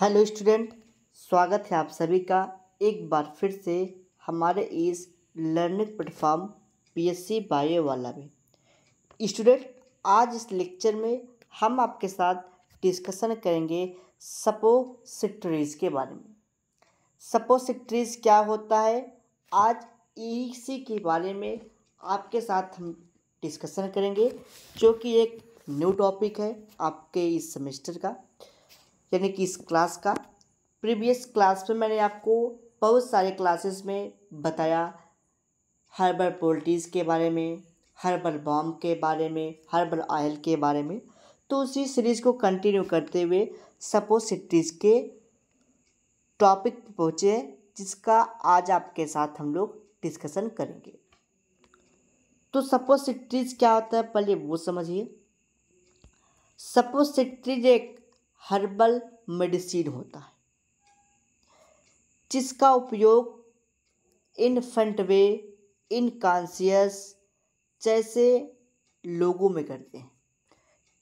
hello student स्वागत है आप सभी का एक बार फिर से हमारे इस लर्निंग प्लेटफॉर्म पीएससी बायो वाला में स्टूडेंट आज इस लेक्चर में हम आपके साथ डिस्कशन करेंगे सपोसिट्रीज के बारे में सपोसिट्रीज क्या होता है आज ई के बारे में आपके साथ हम डिस्कशन करेंगे जो कि एक न्यू टॉपिक है आपके इस सेमेस्टर का यानी कि इस क्लास का प्रीवियस क्लास में मैंने आपको बहुत सारे क्लासेस में बताया हर्बल पोल्टीज़ के बारे में हर्बल बॉम के बारे में हर्बल ऑयल के बारे में तो उसी सीरीज़ को कंटिन्यू करते हुए सपोसिटीज़ के टॉपिक पर पहुँचे जिसका आज आपके साथ हम लोग डिस्कशन करेंगे तो सपोसिट्रीज क्या होता है पहले वो समझिए सपोसिट्रीज एक हर्बल मेडिसिन होता है जिसका उपयोग इन इनकॉन्सियस जैसे लोगों में करते हैं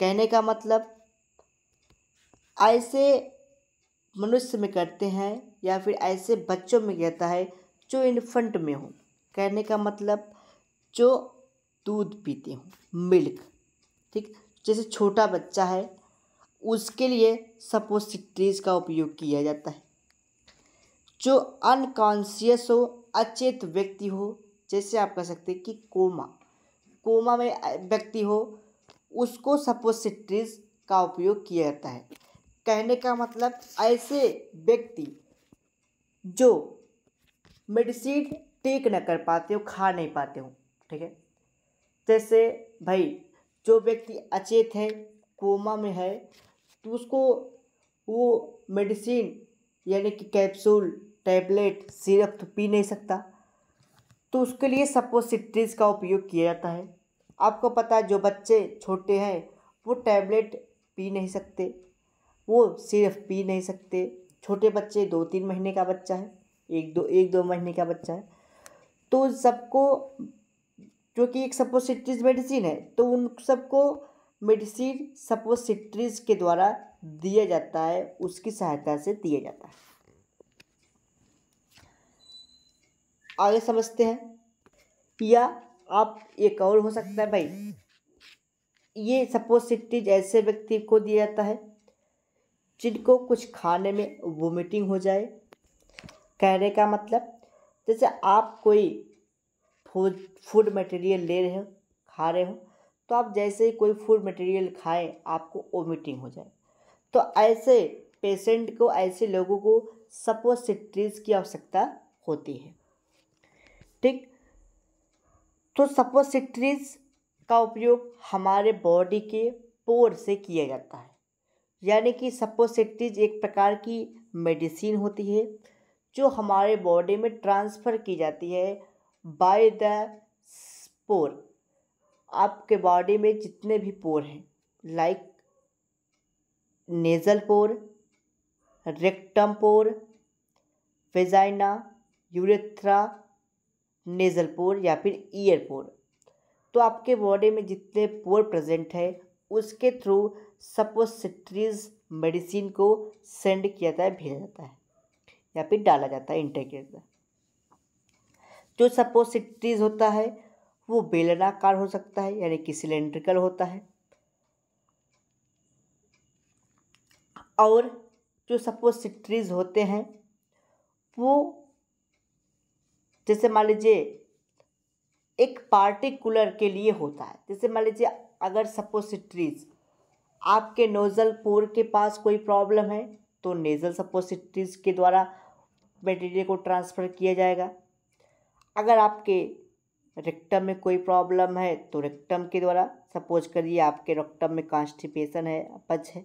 कहने का मतलब ऐसे मनुष्य में करते हैं या फिर ऐसे बच्चों में कहता है जो इन्फेंट में हो कहने का मतलब जो दूध पीते हों मिल्क ठीक जैसे छोटा बच्चा है उसके लिए सपोसिट्रीज का उपयोग किया जाता है जो अनकॉन्शियस हो अचेत व्यक्ति हो जैसे आप कह सकते हैं कि कोमा कोमा में व्यक्ति हो उसको सपोसिट्रीज का उपयोग किया जाता है कहने का मतलब ऐसे व्यक्ति जो मेडिसिन टेक ना कर पाते हो खा नहीं पाते हो ठीक है जैसे भाई जो व्यक्ति अचेत है कोमा में है तो उसको वो मेडिसिन यानी कि कैप्सूल टैबलेट सिरप तो पी नहीं सकता तो उसके लिए सपोसिट्रीज का उपयोग किया जाता है आपको पता है जो बच्चे छोटे हैं वो टैबलेट पी नहीं सकते वो सिर्फ पी नहीं सकते छोटे बच्चे दो तीन महीने का बच्चा है एक दो एक दो महीने का बच्चा है तो सबको जो कि एक सपोसिट्रीज मेडिसिन है तो उन सबको मेडिसिन सपोसिट्रीज के द्वारा दिया जाता है उसकी सहायता से दिया जाता है आगे समझते हैं या आप एक और हो सकता है भाई ये सपोसिट्रीज ऐसे व्यक्ति को दिया जाता है जिनको कुछ खाने में वोमिटिंग हो जाए कहने का मतलब जैसे आप कोई फूड फूड मटेरियल ले रहे हो खा रहे हो तो आप जैसे ही कोई फूड मटेरियल खाएं आपको ओमिटिंग हो जाए तो ऐसे पेशेंट को ऐसे लोगों को सपोसिट्रीज की आवश्यकता होती है ठीक तो सपोसिट्रीज का उपयोग हमारे बॉडी के पोर से किया जाता है यानी कि सपोसिट्रीज एक प्रकार की मेडिसिन होती है जो हमारे बॉडी में ट्रांसफ़र की जाती है बाय द पोर आपके बॉडी में जितने भी पोर हैं like nasal pore rectum pore vagina urethra nasal pore या फिर ईयर पोर तो आपके बॉडी में जितने पोर प्रेजेंट है उसके थ्रू सपोसिट्रीज मेडिसिन को सेंड किया जाता है भेजा जाता है या फिर डाला जाता है इंटेक जो सपोसिट्रीज होता है वो बेलनाकार हो सकता है यानी कि सिलेंड्रिकल होता है और जो सपोज सिट्रीज होते हैं वो जैसे मान लीजिए एक पार्टिकुलर के लिए होता है जैसे मान लीजिए अगर सपोज सिट्रीज आपके नोज़ल पोर के पास कोई प्रॉब्लम है तो नेज़ल सपोसिट्रीज के द्वारा मटेरियल को ट्रांसफ़र किया जाएगा अगर आपके रेक्टम में कोई प्रॉब्लम है तो रेक्टम के द्वारा सपोज करिए आपके रेक्टम में कॉन्स्टिपेशन है अपच है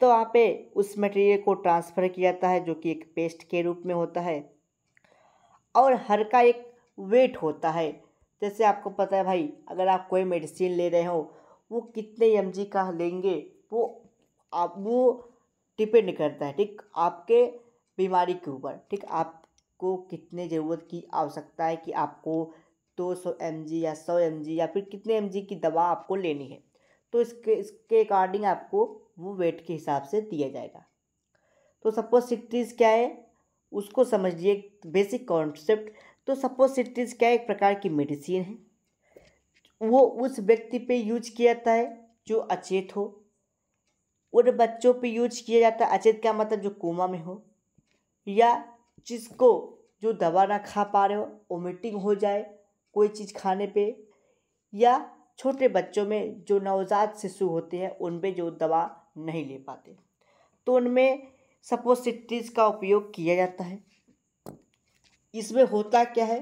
तो वहाँ पे उस मटेरियल को ट्रांसफ़र किया जाता है जो कि एक पेस्ट के रूप में होता है और हर का एक वेट होता है जैसे आपको पता है भाई अगर आप कोई मेडिसिन ले रहे हो वो कितने एम का लेंगे वो आप वो डिपेंड करता है ठीक आपके बीमारी के ऊपर ठीक आपको कितने ज़रूरत की आवश्यकता है कि आपको दो सौ एम जी या सौ एम जी या फिर कितने एम जी की दवा आपको लेनी है तो इसके इसके अकॉर्डिंग आपको वो वेट के हिसाब से दिया जाएगा तो सपोज सिटीज क्या है उसको समझिए बेसिक कॉन्सेप्ट तो सपोज सिटीज क्या एक प्रकार की मेडिसिन है वो उस व्यक्ति पे यूज किया जाता है जो अचेत हो उन बच्चों पे यूज किया जाता है अचेत क्या मतलब जो कोमा में हो या जिसको जो दवा ना खा पा रहे हो वोमिटिंग हो जाए कोई चीज़ खाने पे या छोटे बच्चों में जो नवजात शिशु होते हैं उन पे जो दवा नहीं ले पाते तो उनमें सपोसिट्रीज का उपयोग किया जाता है इसमें होता क्या है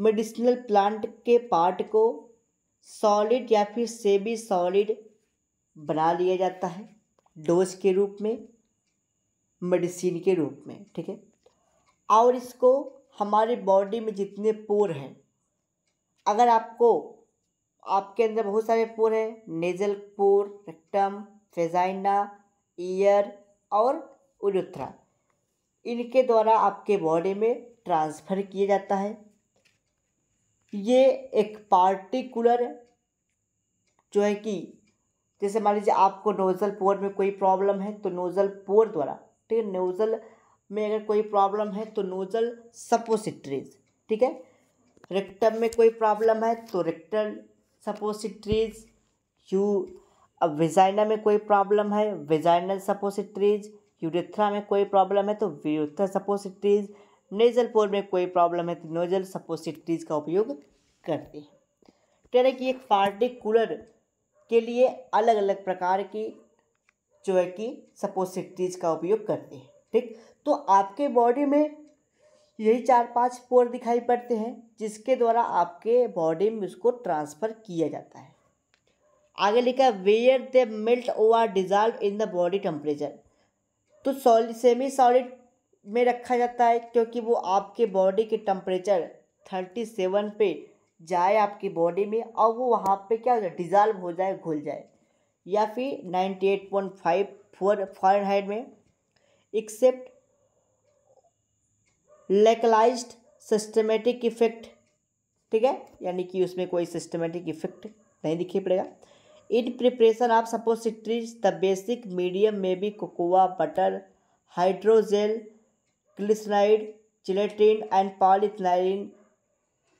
मेडिसिनल प्लांट के पार्ट को सॉलिड या फिर सेबी सॉलिड बना लिया जाता है डोज के रूप में मेडिसिन के रूप में ठीक है और इसको हमारे बॉडी में जितने पोर हैं अगर आपको आपके अंदर बहुत सारे पोर हैं nasal pore rectum vagina ear और उरुथ्रा इनके द्वारा आपके बॉडी में ट्रांसफ़र किया जाता है ये एक पार्टिकुलर जो है कि जैसे मान लीजिए आपको नोज़ल पोर में कोई प्रॉब्लम है तो नोज़ल पोर द्वारा ठीक है नोज़ल में अगर कोई प्रॉब्लम है तो नोजल सपोसिट्रीज ठीक है रेक्टम में कोई प्रॉब्लम है तो रेक्टल सपोसिट्रीज यू अब विजाइना में कोई प्रॉब्लम है विजाइनल सपोसिट्रीज यूरेथ्रा में कोई प्रॉब्लम है तो व्यूथ्रा सपोसिट्रीज नेजल पोर में कोई प्रॉब्लम है तो नोजल सपोसिट्रीज का उपयोग करते हैं कह रहे कि एक पार्टिकुलर के लिए अलग अलग प्रकार की जो है कि सपोसिट्रीज का उपयोग करते हैं ठीक तो आपके बॉडी में यही चार पांच पोर दिखाई पड़ते हैं जिसके द्वारा आपके बॉडी में उसको ट्रांसफ़र किया जाता है आगे लिखा है where melt melt or dissolve in the body temperature तो सॉलिड सेमी सॉलिड में रखा जाता है क्योंकि वो आपके बॉडी के टेम्परेचर थर्टी सेवन पे जाए आपकी बॉडी में और वो वहाँ पे क्या हो जाए डिज़ाल्व हो जाए घुल जाए या फिर ninety eight point five four Fahrenheit में एक्सेप्ट लेकलाइज सिस्टमेटिक इफेक्ट ठीक है यानी कि उसमें कोई सिस्टमेटिक इफेक्ट नहीं दिखाई पड़ेगा इन प्रिपरेशन आप suppositories the basic medium में भी cocoa butter hydrogel glyceride gelatin and polyethylene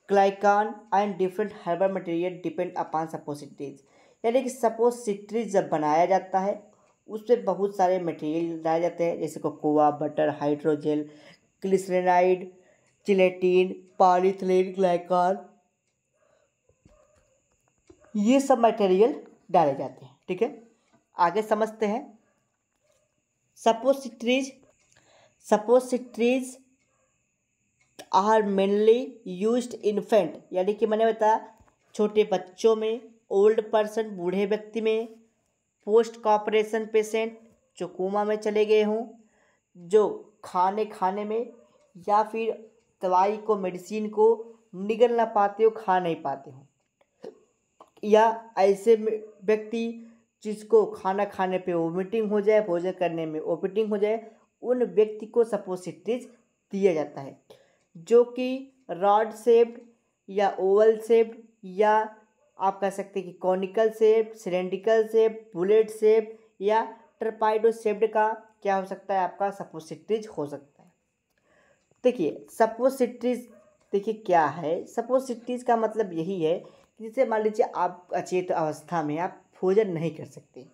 glycol and different herbal material depend upon suppositories यानी कि सपोज सिट्रीज जब बनाया जाता है उसमें बहुत सारे मटेरियल डाले जाते हैं जैसे cocoa butter hydrogel glyceride gelatin polyethylene glycol ये सब मटेरियल डाले जाते हैं ठीक है आगे समझते हैं suppositories suppositories are mainly use infant यानी कि मैंने बताया छोटे बच्चों में ओल्ड पर्सन बूढ़े व्यक्ति में पोस्ट कॉपरेशन पेशेंट जो कोमा में चले गए हों जो खाने खाने में या फिर दवाई को मेडिसिन को निगल ना पाते हो खा नहीं पाते हो या ऐसे व्यक्ति जिसको खाना खाने पे वोमिटिंग हो जाए भोजन करने में ओपिटिंग हो जाए उन व्यक्ति को सपोसिट्रीज दिया जाता है जो कि रॉड सेप्ड या ओवल सेप्ड या आप कह सकते हैं कि conical shape cylindrical shape bullet shape या ट्रपाइडो सेप्ड का क्या हो सकता है आपका सपोसिट्रीज हो सकता है देखिए सपोसिट्रीज देखिए क्या है सपोसिट्रीज का मतलब यही है कि जैसे मान लीजिए आप अचेत अवस्था में आप भोजन नहीं कर सकते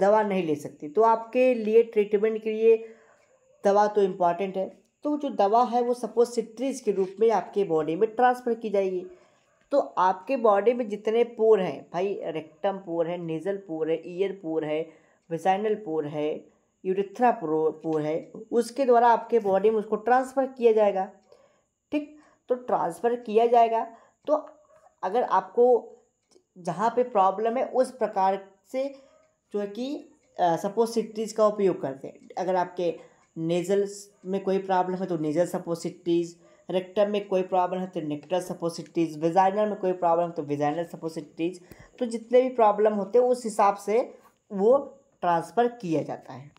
दवा नहीं ले सकते तो आपके लिए ट्रीटमेंट के लिए दवा तो इम्पॉर्टेंट है तो जो दवा है वो सपोसिट्रीज के रूप में आपके बॉडी में ट्रांसफ़र की जाएगी तो आपके बॉडी में जितने पोर हैं भाई रेक्टम पोर है नेज़ल पोर है ईयर पोर है विजाइनल पोर है यूरिथ्रा पोर है उसके द्वारा आपके बॉडी में उसको ट्रांसफ़र किया जाएगा ठीक तो ट्रांसफ़र किया जाएगा तो अगर आपको जहाँ पे प्रॉब्लम है उस प्रकार से जो है कि सपोज का उपयोग करते हैं अगर आपके नेजल्स में कोई प्रॉब्लम है तो नेजल सपोसिटीज़ रेक्टम में कोई प्रॉब्लम है तो नेक्टल सपोसिटीज़ विजाइनल में कोई प्रॉब्लम है तो विजाइनल सपोसिटीज़ तो जितने भी प्रॉब्लम होते हैं उस हिसाब से वो ट्रांसफ़र किया जाता है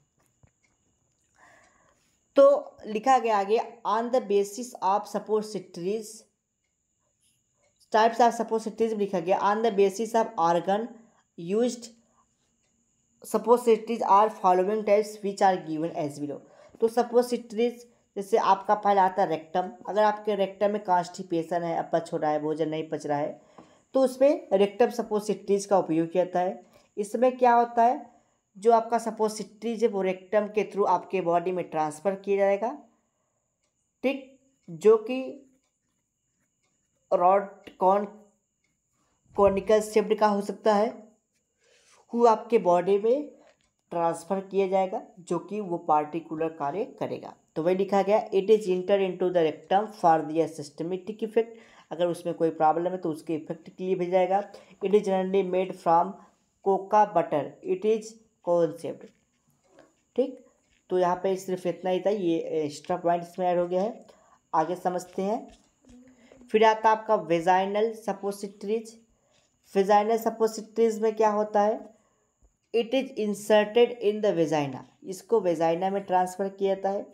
तो लिखा गया आगे on the basis of suppositories types of suppositories लिखा गया on the basis of organ use suppositories are following types which are given as below तो सपोसिटरीज जैसे आपका पहला आता है रेक्टम अगर आपके रेक्टम में कॉन्स्टिपेशन है पच हो रहा है भोजन नहीं पच रहा है तो उसमें रेक्टम सपोसिटरीज का उपयोग किया जाता है इसमें क्या होता है जो आपका सपोसिट्रीज है वो रेक्टम के थ्रू आपके बॉडी में ट्रांसफ़र किया जाएगा ठीक जो कि रॉड कॉन कॉनिकल शिफ्ट का हो सकता है वो आपके बॉडी में ट्रांसफ़र किया जाएगा जो कि वो पार्टिकुलर कार्य करेगा तो वही लिखा गया it is enter into the rectum for their systematic effect अगर उसमें कोई प्रॉब्लम है तो उसके इफेक्ट के लिए भेजा जाएगा it is generally made from cocoa butter it is concept ठीक तो यहाँ पे सिर्फ इतना ही था ये एक्स्ट्रा पॉइंट इसमें ऐड हो गया है आगे समझते हैं फिर आता आपका वेजाइनल सपोसिट्रीज वेजाइनल सपोसिट्रीज में क्या होता है it is inserted in the vagina इसको वेजाइना में ट्रांसफ़र किया जाता है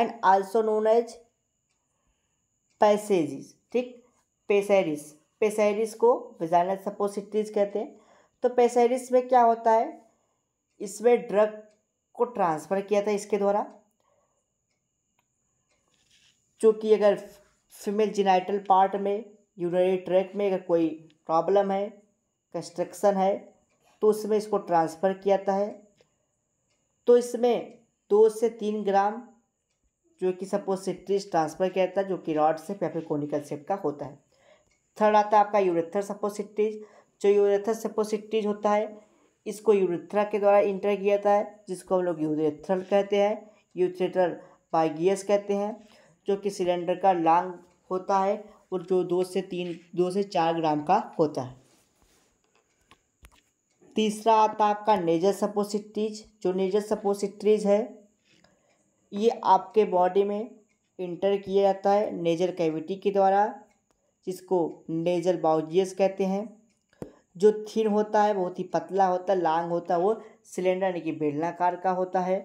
and also known as pessaries ठीक पेसेरिस पेसेरिस को वेजाइनल सपोसिट्रीज कहते हैं तो पेसेरिस में क्या होता है इसमें ड्रग को ट्रांसफ़र किया था इसके द्वारा जो कि अगर फीमेल जिनाइटल पार्ट में यूनरी ट्रैक में अगर कोई प्रॉब्लम है कंस्ट्रक्शन है तो उसमें इसको ट्रांसफ़र किया जाता है तो इसमें दो से तीन ग्राम जो कि सपोज सिट्रीज ट्रांसफ़र किया जाता है जो कि रॉड सेप या फिर कोनिकल सेप का होता है थर्ड आता है आपका यूरेथर सपोज सिट्रीज जो यूरेथर सपोज सिट्रीज होता है इसको यूरेथ्रा के द्वारा इंटर किया जाता है जिसको हम लोग यूरेथ्रल कहते हैं यूथेटर पाइगियस कहते हैं जो कि सिलेंडर का लांग होता है और जो दो से तीन दो से चार ग्राम का होता है तीसरा आता है आपका नेजर सपोसिट्रीज जो नेजर सपोसिट्रीज है ये आपके बॉडी में इंटर किया जाता है नेजर कैविटी के द्वारा जिसको नेजर बाउजियस कहते हैं जो थिन होता है बहुत ही पतला होता है लांग होता है वो सिलेंडर यानी कि बेलनाकार का होता है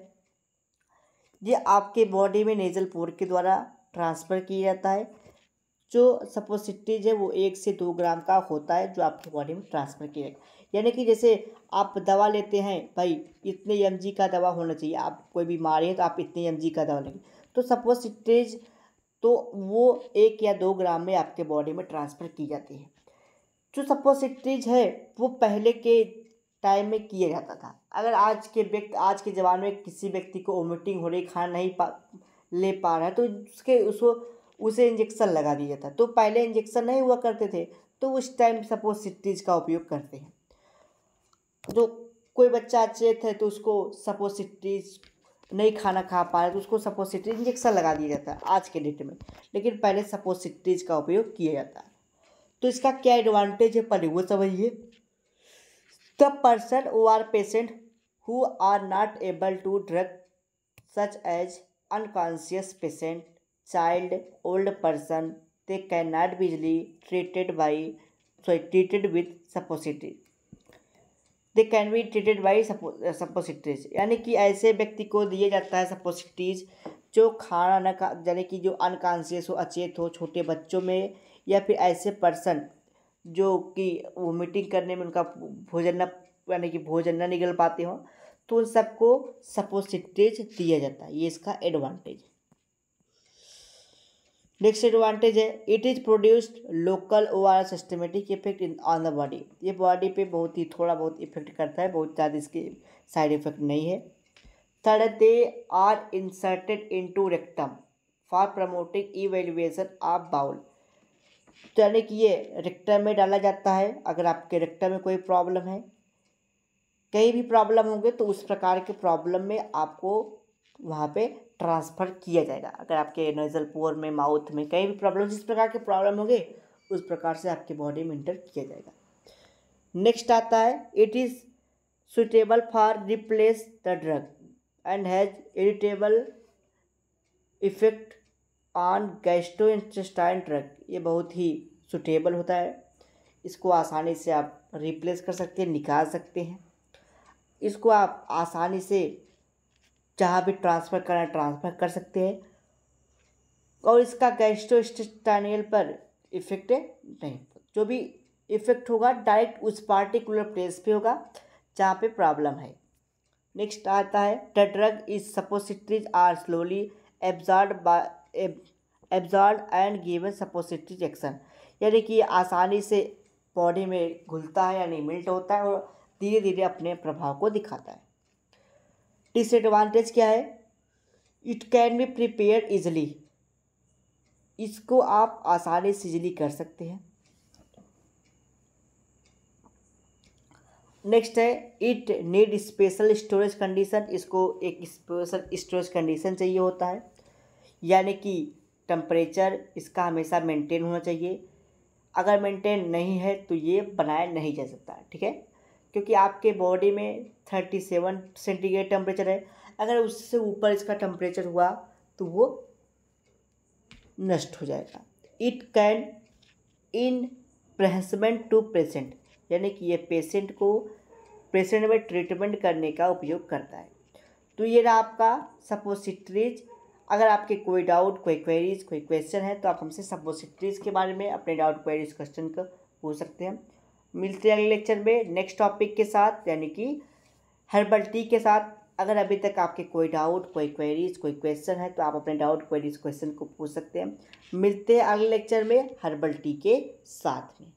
ये आपके बॉडी में नेजल पोर के द्वारा ट्रांसफ़र किया जाता है जो सपोसिटीज है वो एक से दो ग्राम का होता है जो आपके बॉडी में ट्रांसफ़र किया जाता है यानी कि जैसे आप दवा लेते हैं भाई इतने एम का दवा होना चाहिए आप कोई बीमारी है तो आप इतने एम का दवा लेंगे तो सपोसिटीज तो वो एक या दो ग्राम में आपके बॉडी में ट्रांसफ़र की जाती है जो सपोजिटरीज है वो पहले के टाइम में किया जाता था अगर आज के व्यक्ति आज के ज़माने में किसी व्यक्ति को वोमिटिंग हो रही खाना नहीं पा ले पा रहा है तो उसके उसको उसे इंजेक्शन लगा दिया जाता तो पहले इंजेक्शन नहीं हुआ करते थे तो उस टाइम सपोजिटरीज का उपयोग करते हैं जो तो कोई बच्चा अचेत है तो उसको सपोजिटरीज नहीं खाना खा पा रहा तो उसको सिटीज इंजेक्शन लगा दिया जाता है आज के डेट में लेकिन पहले सपोजिटरीज का उपयोग किया जाता है तो इसका क्या एडवांटेज है पहले वो समझिए the person who are patient who are not able to drug such as unconscious patient child old person they can not be easily treated by sorry treated with suppository they can be treated by suppositories यानी कि ऐसे व्यक्ति को दिया जाता है सपोसिटीज जो खाना न खा यानी कि जो अनकॉन्शियस हो अचेत हो छोटे बच्चों में या फिर ऐसे पर्सन जो कि वो मीटिंग करने में उनका भोजन न यानी कि भोजन न निकल पाते हों तो उन सबको सपोसिटेज दिया जाता है ये इसका एडवांटेज है नेक्स्ट एडवांटेज है it is produced local over systematic effect in on the body ये बॉडी पे बहुत ही थोड़ा बहुत इफेक्ट करता है बहुत ज़्यादा इसके साइड इफेक्ट नहीं है third they are inserted into rectum for promoting evacuation of bowel यानी कि ये रेक्टर में डाला जाता है अगर आपके रेक्टर में कोई प्रॉब्लम है कहीं भी प्रॉब्लम होंगे तो उस प्रकार के प्रॉब्लम में आपको वहाँ पे ट्रांसफ़र किया जाएगा अगर आपके नोजल पोर में माउथ में कहीं भी प्रॉब्लम जिस प्रकार के प्रॉब्लम होंगे उस प्रकार से आपकी बॉडी में इंटर किया जाएगा नेक्स्ट आता है it is suitable for replace the drug and has irritable effect on gastro intestine tract ये बहुत ही सुटेबल होता है इसको आसानी से आप रिप्लेस कर सकते हैं निकाल सकते हैं इसको आप आसानी से जहाँ भी ट्रांसफ़र करना ट्रांसफ़र कर सकते हैं और इसका गैस्ट्रोस्टेटानियल पर इफ़ेक्ट नहीं जो भी इफ़ेक्ट होगा डायरेक्ट उस पार्टिकुलर प्लेस पे होगा जहाँ पे प्रॉब्लम है नेक्स्ट आता है the drug is suppositories are slowly absorb by absorbed and given positive reaction यानी कि आसानी से बॉडी में घुलता है यानी मिल्ट होता है और धीरे धीरे अपने प्रभाव को दिखाता है डिसएडवांटेज क्या है it can be prepare easily इसको आप आसानी से इजली कर सकते हैं नेक्स्ट है it need special storage condition इसको एक स्पेशल स्टोरेज कंडीशन चाहिए होता है यानी कि टम्परेचर इसका हमेशा मेंटेन होना चाहिए अगर मेंटेन नहीं है तो ये बनाया नहीं जा सकता ठीक है क्योंकि आपके बॉडी में थर्टी सेवन सेंटीग्रेड टेम्परेचर है अगर उससे ऊपर इसका टेम्परेचर हुआ तो वो नष्ट हो जाएगा it can in embarrassment to patient यानी कि ये पेशेंट को पेशेंट में ट्रीटमेंट करने का उपयोग करता है तो ये रहा आपका सपोसिट्रीज अगर आपके कोई डाउट कोई क्वेरीज कोई क्वेश्चन है तो आप हमसे सपोजिटरीज के बारे में अपने डाउट क्वेरीज क्वेश्चन को पूछ सकते हैं मिलते हैं अगले लेक्चर में नेक्स्ट टॉपिक के साथ यानी कि हर्बल टी के साथ अगर अभी तक आपके कोई डाउट कोई क्वेरीज कोई क्वेश्चन है तो आप अपने डाउट क्वेरीज क्वेश्चन को पूछ सकते हैं मिलते हैं अगले लेक्चर में हर्बल टी के साथ में